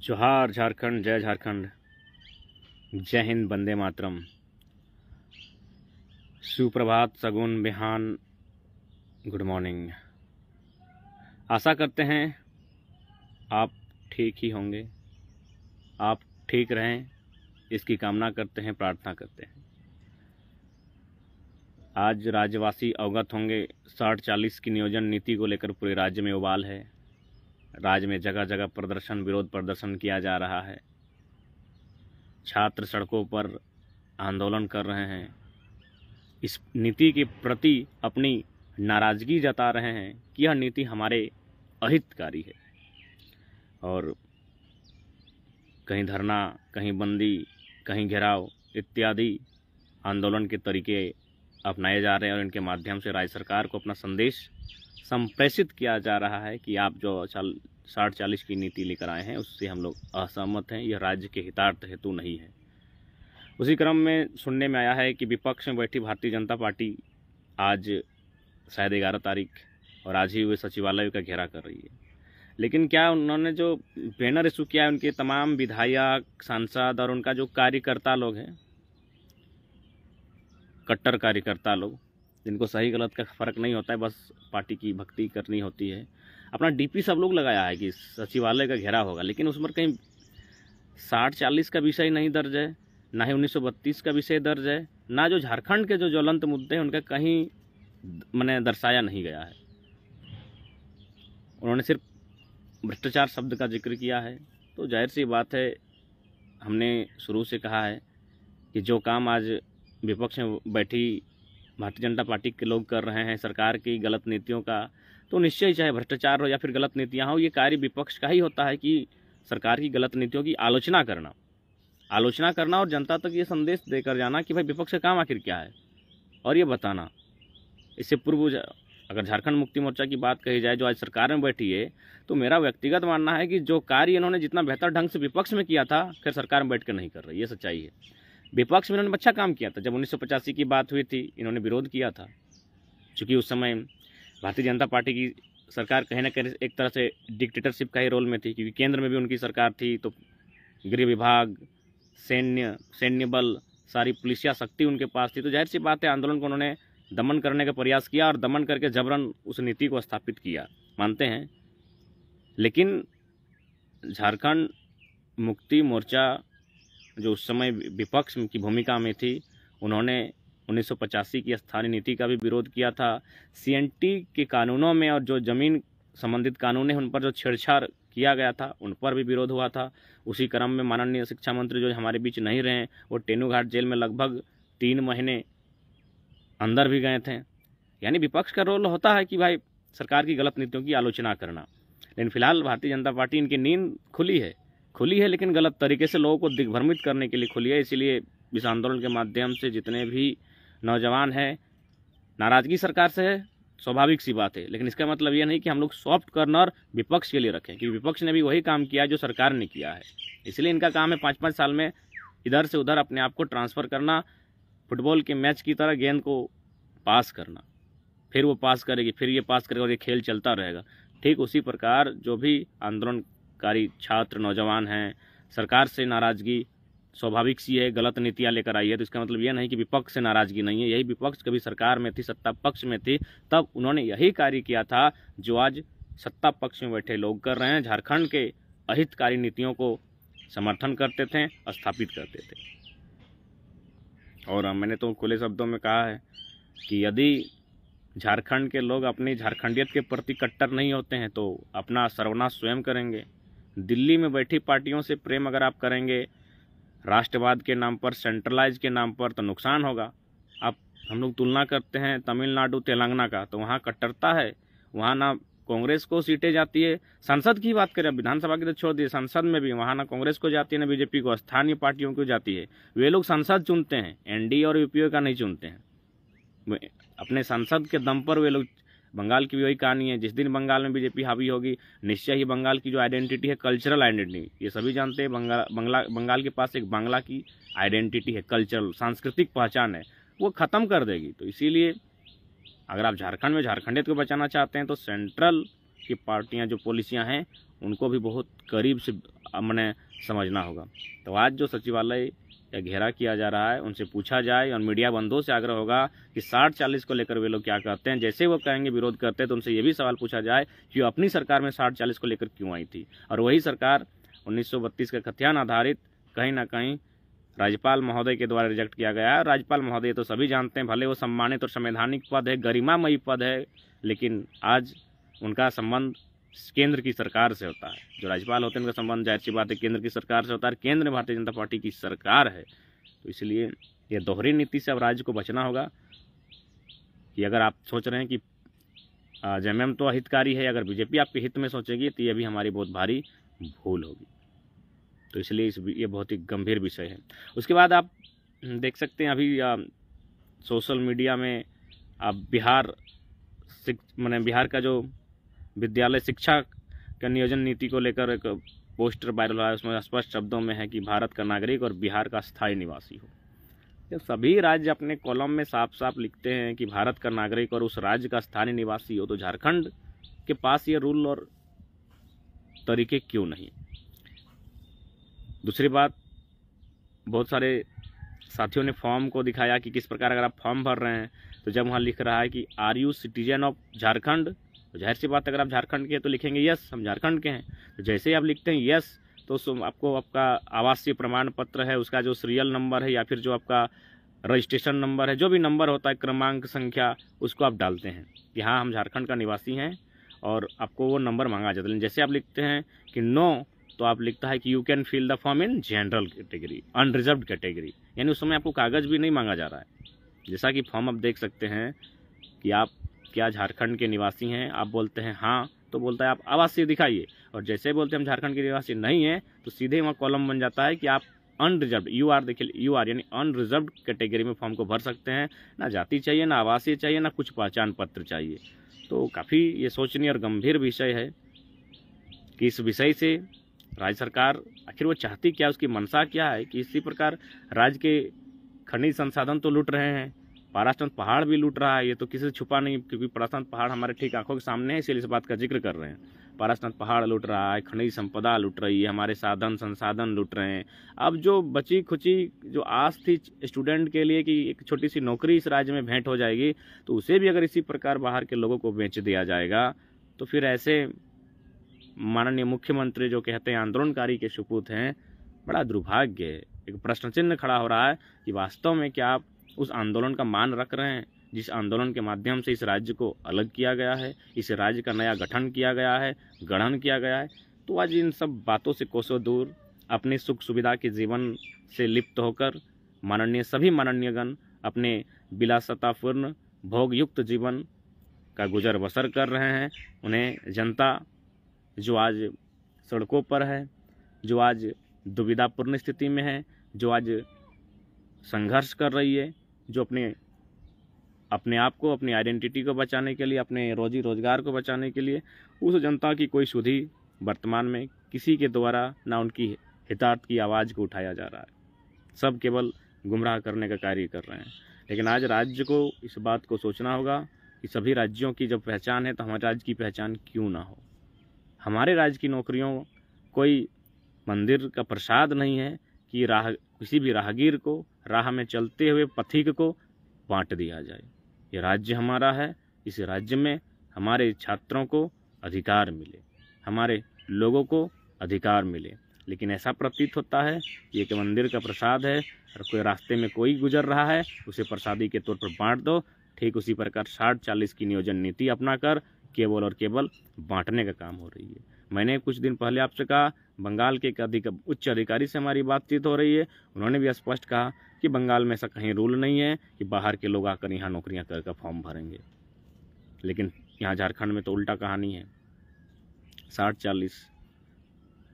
जोहार झारखंड जय झारखंड जय हिंद बंदे मातरम सुप्रभात सगुन बिहान गुड मॉर्निंग आशा करते हैं आप ठीक ही होंगे आप ठीक रहें इसकी कामना करते हैं प्रार्थना करते हैं आज राज्यवासी अवगत होंगे साठ चालीस की नियोजन नीति को लेकर पूरे राज्य में उबाल है राज्य में जगह जगह प्रदर्शन विरोध प्रदर्शन किया जा रहा है छात्र सड़कों पर आंदोलन कर रहे हैं इस नीति के प्रति अपनी नाराज़गी जता रहे हैं कि यह नीति हमारे अहितकारी है और कहीं धरना कहीं बंदी कहीं घेराव इत्यादि आंदोलन के तरीके अपनाए जा रहे हैं और इनके माध्यम से राज्य सरकार को अपना संदेश संप्रेषित किया जा रहा है कि आप जो चाल साठ चालीस की नीति लेकर आए हैं उससे हम लोग असहमत हैं यह राज्य के हितार्थ हेतु नहीं है उसी क्रम में सुनने में आया है कि विपक्ष में बैठी भारतीय जनता पार्टी आज शायद ग्यारह तारीख और आज ही वे सचिवालय का घेरा कर रही है लेकिन क्या उन्होंने जो बैनर इशू किया है उनके तमाम विधायक सांसद और उनका जो कार्यकर्ता लोग हैं कट्टर कार्यकर्ता लोग जिनको सही गलत का फ़र्क नहीं होता है बस पार्टी की भक्ति करनी होती है अपना डीपी सब लोग लगाया है कि सचिवालय का घेरा होगा लेकिन उसमें कहीं साठ चालीस का विषय नहीं दर्ज है ना ही उन्नीस का विषय दर्ज है ना जो झारखंड के जो ज्वलंत मुद्दे हैं उनका कहीं मैंने दर्शाया नहीं गया है उन्होंने सिर्फ भ्रष्टाचार शब्द का जिक्र किया है तो जाहिर सी बात है हमने शुरू से कहा है कि जो काम आज विपक्ष में बैठी भारतीय जनता पार्टी के लोग कर रहे हैं सरकार की गलत नीतियों का तो निश्चय ही चाहे भ्रष्टाचार हो या फिर गलत नीतियाँ हो ये कार्य विपक्ष का ही होता है कि सरकार की गलत नीतियों की आलोचना करना आलोचना करना और जनता तक ये संदेश देकर जाना कि भाई विपक्ष का काम आखिर क्या है और ये बताना इससे पूर्व अगर झारखंड मुक्ति मोर्चा की बात कही जाए जो आज सरकार में बैठी है तो मेरा व्यक्तिगत मानना है कि जो कार्य इन्होंने जितना बेहतर ढंग से विपक्ष में किया था फिर सरकार में बैठ कर नहीं कर रही ये सच्चाई है विपक्ष में इन्होंने अच्छा काम किया था जब उन्नीस की बात हुई थी इन्होंने विरोध किया था चूँकि उस समय भारतीय जनता पार्टी की सरकार कहीं ना कहीं एक तरह से डिक्टेटरशिप का ही रोल में थी क्योंकि केंद्र में भी उनकी सरकार थी तो गृह विभाग सैन्य सैन्य बल सारी पुलिसिया शक्ति उनके पास थी तो जाहिर सी बात है आंदोलन को उन्होंने दमन करने का प्रयास किया और दमन करके जबरन उस नीति को स्थापित किया मानते हैं लेकिन झारखंड मुक्ति मोर्चा जो उस समय विपक्ष की भूमिका में थी उन्होंने उन्नीस की स्थानीय नीति का भी विरोध किया था सीएनटी के कानूनों में और जो जमीन संबंधित कानून है उन पर जो छेड़छाड़ किया गया था उन पर भी विरोध हुआ था उसी क्रम में माननीय शिक्षा मंत्री जो हमारे बीच नहीं रहे वो टेनूघाट जेल में लगभग तीन महीने अंदर भी गए थे यानी विपक्ष का रोल होता है कि भाई सरकार की गलत नीतियों की आलोचना करना लेकिन फिलहाल भारतीय जनता पार्टी इनकी नींद खुली है खुली है लेकिन गलत तरीके से लोगों को दिग्भ्रमित करने के लिए खुली है इसीलिए इस आंदोलन के माध्यम से जितने भी नौजवान हैं नाराज़गी सरकार से है स्वाभाविक सी बात है लेकिन इसका मतलब यह नहीं कि हम लोग सॉफ्ट कॉर्नर विपक्ष के लिए रखें क्योंकि विपक्ष ने भी वही काम किया जो सरकार ने किया है इसलिए इनका काम है पाँच पाँच साल में इधर से उधर अपने आप को ट्रांसफ़र करना फुटबॉल के मैच की तरह गेंद को पास करना फिर वो पास करेगी फिर ये पास करेगा और ये खेल चलता रहेगा ठीक उसी प्रकार जो भी आंदोलन कारी छात्र नौजवान हैं सरकार से नाराज़गी स्वाभाविक सी है गलत नीतियाँ लेकर आई है तो इसका मतलब यह नहीं कि विपक्ष से नाराज़गी नहीं है यही विपक्ष कभी सरकार में थी सत्ता पक्ष में थी तब उन्होंने यही कार्य किया था जो आज सत्ता पक्ष में बैठे लोग कर रहे हैं झारखंड के अहितकारी नीतियों को समर्थन करते थे स्थापित करते थे और मैंने तो खुले शब्दों में कहा है कि यदि झारखंड के लोग अपनी झारखंडियत के प्रति कट्टर नहीं होते हैं तो अपना सर्वनाश स्वयं करेंगे दिल्ली में बैठी पार्टियों से प्रेम अगर आप करेंगे राष्ट्रवाद के नाम पर सेंट्रलाइज के नाम पर तो नुकसान होगा आप हम लोग तुलना करते हैं तमिलनाडु तेलंगाना का तो वहाँ कट्टरता है वहाँ ना कांग्रेस को सीटें जाती है संसद की बात करें विधानसभा की तो छोड़ दिए संसद में भी वहाँ ना कांग्रेस को जाती है ना बीजेपी को स्थानीय पार्टियों को जाती है वे लोग संसद चुनते हैं एनडीए और यूपीए का नहीं चुनते हैं अपने संसद के दम पर वे लोग बंगाल की भी वही कहानी है जिस दिन बंगाल में बीजेपी हावी होगी निश्चय ही बंगाल की जो आइडेंटिटी है कल्चरल आइडेंटिटी ये सभी जानते हैं बंगाल बंगला बंगाल के पास एक बांग्ला की आइडेंटिटी है कल्चरल सांस्कृतिक पहचान है वो ख़त्म कर देगी तो इसीलिए अगर आप झारखंड में झारखंडियत को बचाना चाहते हैं तो सेंट्रल की पार्टियाँ जो पॉलिसियाँ हैं उनको भी बहुत करीब से मैंने समझना होगा तो आज जो सचिवालय या घेरा किया जा रहा है उनसे पूछा जाए और मीडिया बंधों से आग्रह होगा कि साठ चालीस को लेकर वे लोग क्या कहते हैं जैसे वो कहेंगे विरोध करते हैं तो उनसे ये भी सवाल पूछा जाए कि वो अपनी सरकार में साठ चालीस को लेकर क्यों आई थी और वही सरकार उन्नीस के खतियान आधारित कहीं ना कहीं राज्यपाल महोदय के द्वारा रिजेक्ट किया गया है राज्यपाल महोदय तो सभी जानते हैं भले वो सम्मानित और संवैधानिक पद है गरिमामयी पद है लेकिन आज उनका संबंध केंद्र की सरकार से होता है जो राज्यपाल होते हैं उनका संबंध जाहिर सी बात है केंद्र की सरकार से होता है केंद्र में भारतीय जनता पार्टी की सरकार है तो इसलिए यह दोहरी नीति से अब राज्य को बचना होगा कि अगर आप सोच रहे हैं कि जेएमएम तो अहितकारी है अगर बीजेपी आपके हित में सोचेगी तो ये भी हमारी बहुत भारी भूल होगी तो इसलिए इस ये बहुत ही गंभीर विषय है उसके बाद आप देख सकते हैं अभी आ, सोशल मीडिया में आप बिहार मैंने बिहार का जो विद्यालय शिक्षा का नियोजन नीति को लेकर एक पोस्टर वायरल हुआ है उसमें स्पष्ट शब्दों में है कि भारत का नागरिक और बिहार का स्थायी निवासी हो जब सभी राज्य अपने कॉलम में साफ साफ लिखते हैं कि भारत का नागरिक और उस राज्य का स्थानीय निवासी हो तो झारखंड के पास ये रूल और तरीके क्यों नहीं दूसरी बात बहुत सारे साथियों ने फॉर्म को दिखाया कि किस प्रकार अगर आप फॉर्म भर रहे हैं तो जब वहाँ लिख रहा है कि are you citizen of Jharkhand तो जाहिर सी बात अगर आप झारखंड के हैं तो लिखेंगे यस हम झारखंड के हैं तो जैसे ही आप लिखते हैं यस तो आपको आपका आवासीय प्रमाण पत्र है उसका जो सीरियल नंबर है या फिर जो आपका रजिस्ट्रेशन नंबर है जो भी नंबर होता है क्रमांक संख्या उसको आप डालते हैं कि हाँ हम झारखंड का निवासी हैं और आपको वो नंबर मांगा जाता है जैसे आप लिखते हैं कि नो तो आप लिखता है कि you can fill the form in general category unreserved category यानी उस समय आपको कागज़ भी नहीं मांगा जा रहा है जैसा कि फॉर्म आप देख सकते हैं कि आप क्या झारखंड के निवासी हैं आप बोलते हैं हाँ तो बोलता है आप आवासीय दिखाइए और जैसे बोलते हैं हम झारखंड के निवासी नहीं हैं तो सीधे वहाँ कॉलम बन जाता है कि आप अनरिजर्व यू आर देखिए यू आर यानी अनरिजर्व कैटेगरी में फॉर्म को भर सकते हैं ना जाति चाहिए ना आवासीय चाहिए ना कुछ पहचान पत्र चाहिए तो काफ़ी ये सोचनीय और गंभीर विषय है कि इस विषय से राज्य सरकार आखिर वो चाहती क्या उसकी मनसा क्या है कि इसी प्रकार राज्य के खनिज संसाधन तो लूट रहे हैं पारास्टान पहाड़ भी लूट रहा है ये तो किसी से छुपा नहीं क्योंकि पारास्टान पहाड़ हमारे ठीक आंखों के सामने है इसलिए इस बात का जिक्र कर रहे हैं पारास्टान पहाड़ लूट रहा है खनिज संपदा लूट रही है हमारे साधन संसाधन लूट रहे हैं अब जो बची खुची जो आस थी स्टूडेंट के लिए कि एक छोटी सी नौकरी इस राज्य में भेंट हो जाएगी तो उसे भी अगर इसी प्रकार बाहर के लोगों को बेच दिया जाएगा तो फिर ऐसे माननीय मुख्यमंत्री जो कहते हैं आंदोलनकारी के सुपूत हैं बड़ा दुर्भाग्य एक प्रश्न चिन्ह खड़ा हो रहा है कि वास्तव में क्या आप उस आंदोलन का मान रख रहे हैं जिस आंदोलन के माध्यम से इस राज्य को अलग किया गया है इस राज्य का नया गठन किया गया है गणन किया गया है तो आज इन सब बातों से कोसों दूर अपने सुख सुविधा के जीवन से लिप्त होकर माननीय सभी माननीयगण अपने विलासतापूर्ण भोगयुक्त जीवन का गुजर बसर कर रहे हैं उन्हें जनता जो आज सड़कों पर है जो आज दुविधापूर्ण स्थिति में है जो आज संघर्ष कर रही है जो अपने अपने आप को अपनी आइडेंटिटी को बचाने के लिए अपने रोजी रोजगार को बचाने के लिए उस जनता की कोई सुधी वर्तमान में किसी के द्वारा ना उनकी हितार्थ की आवाज़ को उठाया जा रहा है सब केवल गुमराह करने का कार्य कर रहे हैं लेकिन आज राज्य को इस बात को सोचना होगा कि सभी राज्यों की जब पहचान है तो हमारे राज्य की पहचान क्यों ना हो हमारे राज्य की नौकरियों कोई मंदिर का प्रसाद नहीं है कि राह किसी भी राहगीर को राह में चलते हुए पथिक को बांट दिया जाए ये राज्य हमारा है इस राज्य में हमारे छात्रों को अधिकार मिले हमारे लोगों को अधिकार मिले लेकिन ऐसा प्रतीत होता है कि एक मंदिर का प्रसाद है और कोई रास्ते में कोई गुजर रहा है उसे प्रसादी के तौर पर बांट दो ठीक उसी प्रकार साठ चालीस की नियोजन नीति अपना कर केवल और केवल बांटने का काम हो रही है मैंने कुछ दिन पहले आपसे कहा बंगाल के एक अधिक उच्च अधिकारी से हमारी बातचीत हो रही है उन्होंने भी स्पष्ट कहा कि बंगाल में ऐसा कहीं रूल नहीं है कि बाहर के लोग आकर यहाँ नौकरियाँ कर कर फॉर्म भरेंगे लेकिन यहाँ झारखंड में तो उल्टा कहानी है साठ चालीस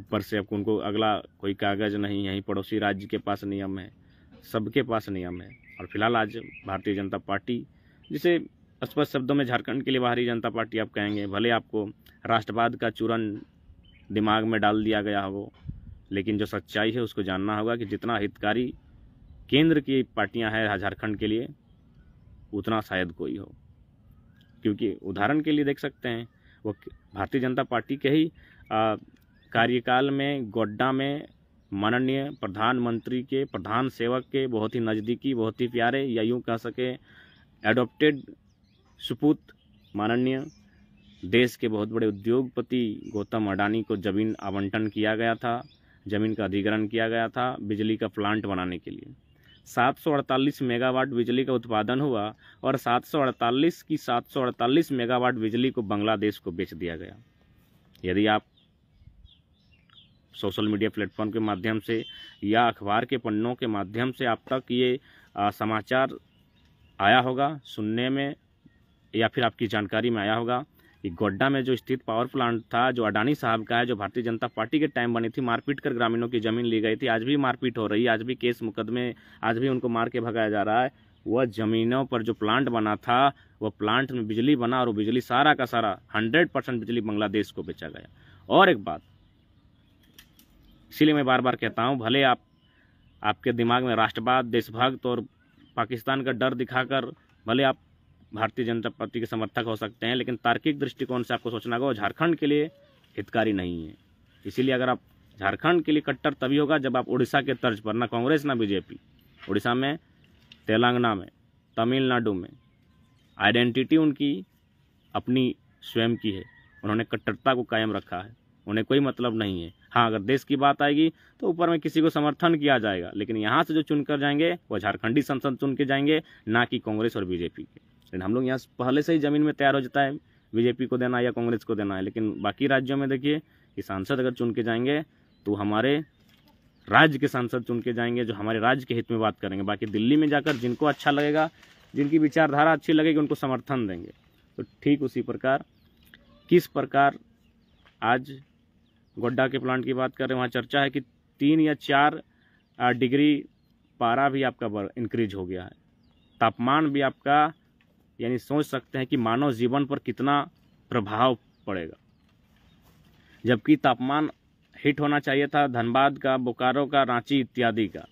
ऊपर से आपको उनको अगला कोई कागज़ नहीं है पड़ोसी राज्य के पास नियम है सबके पास नियम है और फिलहाल आज भारतीय जनता पार्टी जिसे स्पष्ट शब्दों में झारखंड के लिए बाहरी जनता पार्टी आप कहेंगे भले आपको राष्ट्रवाद का चूरन दिमाग में डाल दिया गया हो लेकिन जो सच्चाई है उसको जानना होगा कि जितना हितकारी केंद्र की पार्टियां हैं झारखंड के लिए उतना शायद कोई हो क्योंकि उदाहरण के लिए देख सकते हैं वो भारतीय जनता पार्टी के ही कार्यकाल में गोड्डा में माननीय प्रधानमंत्री के प्रधान सेवक के बहुत ही नज़दीकी बहुत ही प्यारे या यूँ कह सके एडोप्टेड सुपुत माननीय देश के बहुत बड़े उद्योगपति गौतम अडानी को जमीन आवंटन किया गया था जमीन का अधिग्रहण किया गया था बिजली का प्लांट बनाने के लिए 748 मेगावाट बिजली का उत्पादन हुआ और 748 की 748 मेगावाट बिजली को बांग्लादेश को बेच दिया गया यदि आप सोशल मीडिया प्लेटफॉर्म के माध्यम से या अखबार के पन्नों के माध्यम से आप तक ये समाचार आया होगा सुनने में या फिर आपकी जानकारी में आया होगा कि गोड्डा में जो स्थित पावर प्लांट था जो अडानी साहब का है जो भारतीय जनता पार्टी के टाइम बनी थी मारपीट कर ग्रामीणों की ज़मीन ली गई थी आज भी मारपीट हो रही है आज भी केस मुकदमे आज भी उनको मार के भगाया जा रहा है वह ज़मीनों पर जो प्लांट बना था वह प्लांट में बिजली बना और वो बिजली सारा का सारा हंड्रेड परसेंट बिजली बांग्लादेश को बेचा गया और एक बात इसीलिए मैं बार बार कहता हूँ भले आप आपके दिमाग में राष्ट्रवाद देशभक्त और पाकिस्तान का डर दिखाकर भले आप भारतीय जनता पार्टी के समर्थक हो सकते हैं लेकिन तार्किक दृष्टिकोण से आपको सोचना होगा वो झारखंड के लिए हितकारी नहीं है इसीलिए अगर आप झारखंड के लिए कट्टर तभी होगा जब आप उड़ीसा के तर्ज पर ना कांग्रेस ना बीजेपी उड़ीसा में तेलंगाना में तमिलनाडु में आइडेंटिटी उनकी अपनी स्वयं की है उन्होंने कट्टरता को कायम रखा है उन्हें कोई मतलब नहीं है हाँ अगर देश की बात आएगी तो ऊपर में किसी को समर्थन किया जाएगा लेकिन यहाँ से जो चुनकर जाएंगे वो झारखंडी संसद चुन के जाएंगे ना कि कांग्रेस और बीजेपी के लेकिन हम लोग यहाँ पहले से ही ज़मीन में तैयार हो जाता है बीजेपी को देना है या कांग्रेस को देना है लेकिन बाकी राज्यों में देखिए कि सांसद अगर चुन के जाएंगे तो हमारे राज्य के सांसद चुन के जाएंगे जो हमारे राज्य के हित में बात करेंगे बाकी दिल्ली में जाकर जिनको अच्छा लगेगा जिनकी विचारधारा अच्छी लगेगी उनको समर्थन देंगे तो ठीक उसी प्रकार किस प्रकार आज गोड्डा के प्लांट की बात कर रहे हैं वहाँ चर्चा है कि तीन या चार डिग्री पारा भी आपका इंक्रीज हो गया है तापमान भी आपका यानी सोच सकते हैं कि मानव जीवन पर कितना प्रभाव पड़ेगा जबकि तापमान हिट होना चाहिए था धनबाद का बोकारो का रांची इत्यादि का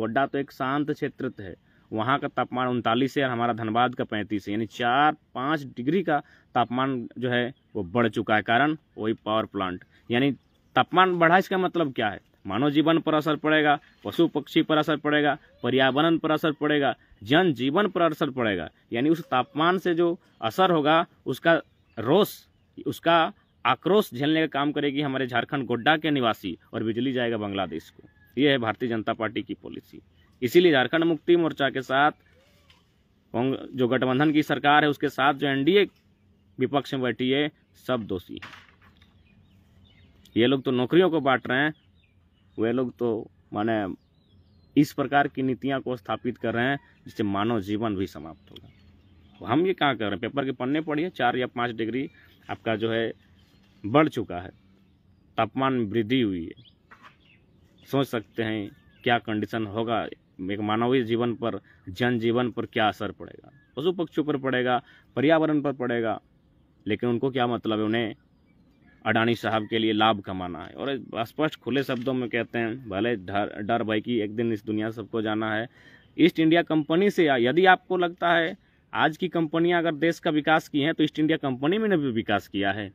गोड्डा तो एक शांत क्षेत्र है वहाँ का तापमान उनतालीस है और हमारा धनबाद का पैंतीस है यानी चार पाँच डिग्री का तापमान जो है वो बढ़ चुका है कारण वही पावर प्लांट यानी तापमान बढ़ा इसका मतलब क्या है मानव जीवन पर असर पड़ेगा पशु पक्षी पर असर पड़ेगा पर्यावरण पर असर पड़ेगा जन जीवन पर असर पड़ेगा यानी उस तापमान से जो असर होगा उसका रोष उसका आक्रोश झेलने का काम करेगी हमारे झारखंड गोड्डा के निवासी और बिजली जाएगा बांग्लादेश को यह है भारतीय जनता पार्टी की पॉलिसी इसीलिए झारखंड मुक्ति मोर्चा के साथ जो गठबंधन की सरकार है उसके साथ जो एनडीए विपक्ष में बैठी है सब दोषी है ये लोग तो नौकरियों को बांट रहे हैं वे लोग तो माने इस प्रकार की नीतियाँ को स्थापित कर रहे हैं जिससे मानव जीवन भी समाप्त होगा तो हम ये कहाँ कर रहे हैं पेपर के पन्ने पढ़िए चार या पाँच डिग्री आपका जो है बढ़ चुका है तापमान वृद्धि हुई है सोच सकते हैं क्या कंडीशन होगा एक मानवीय जीवन पर जन जीवन पर क्या असर पड़ेगा पशु पक्षियों पर पड़ेगा पर्यावरण पर पड़ेगा लेकिन उनको क्या मतलब है उन्हें अडानी साहब के लिए लाभ कमाना है और स्पष्ट खुले शब्दों में कहते हैं भले डर डर भाई कि एक दिन इस दुनिया सबको जाना है ईस्ट इंडिया कंपनी से यदि आपको लगता है आज की कंपनियां अगर देश का विकास की हैं तो ईस्ट इंडिया कंपनी में ने भी विकास किया है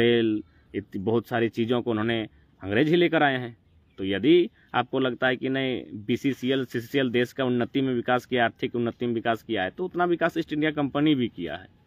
रेल बहुत सारी चीज़ों को उन्होंने अंग्रेज ही लेकर आए हैं तो यदि आपको लगता है कि नहीं B C C L C C L देश का उन्नति में विकास किया आर्थिक उन्नति में विकास किया है तो उतना विकास ईस्ट इंडिया कंपनी भी किया है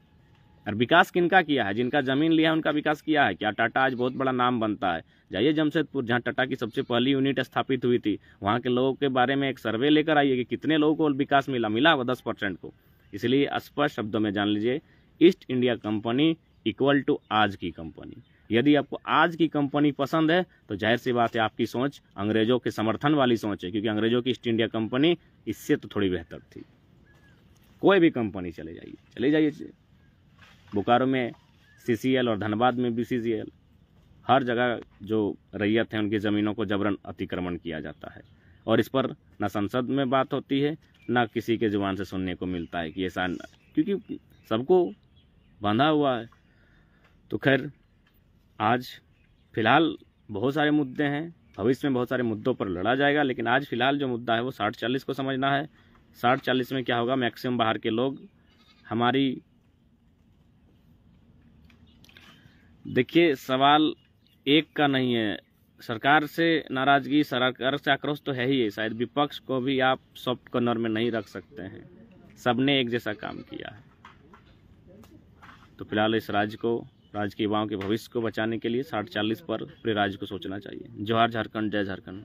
और विकास किनका किया है जिनका जमीन लिया है उनका विकास किया है क्या टाटा आज बहुत बड़ा नाम बनता है जाइए जमशेदपुर जहाँ टाटा की सबसे पहली यूनिट स्थापित हुई थी वहाँ के लोगों के बारे में एक सर्वे लेकर आइए कि कितने लोगों को विकास मिला मिला वह दस परसेंट को इसलिए स्पष्ट शब्दों में जान लीजिए East India Company equal to आज की कंपनी यदि आपको आज की कंपनी पसंद है तो जाहिर सी बात है आपकी सोच अंग्रेजों के समर्थन वाली सोच है क्योंकि अंग्रेजों की ईस्ट इंडिया कंपनी इससे तो थोड़ी बेहतर थी कोई भी कंपनी चले जाइए चले जाइए बोकारो में सी और धनबाद में बीसीसीएल हर जगह जो रैयत हैं उनकी ज़मीनों को जबरन अतिक्रमण किया जाता है और इस पर न संसद में बात होती है न किसी के ज़ुबान से सुनने को मिलता है कि ऐसा क्योंकि सबको बांधा हुआ है तो खैर आज फ़िलहाल बहुत सारे मुद्दे हैं भविष्य में बहुत सारे मुद्दों पर लड़ा जाएगा लेकिन आज फ़िलहाल जो मुद्दा है वो साठ चालीस को समझना है साठ चालीस में क्या होगा मैक्सिमम बाहर के लोग हमारी देखिए सवाल एक का नहीं है सरकार से नाराज़गी सरकार से आक्रोश तो है ही है शायद विपक्ष को भी आप सॉफ्ट कॉर्नर में नहीं रख सकते हैं सबने एक जैसा काम किया है तो फिलहाल इस राज्य को राज्य के युवाओं के भविष्य को बचाने के लिए साठ चालीस पर पूरे राज्य को सोचना चाहिए जोहार झारखंड जय झारखंड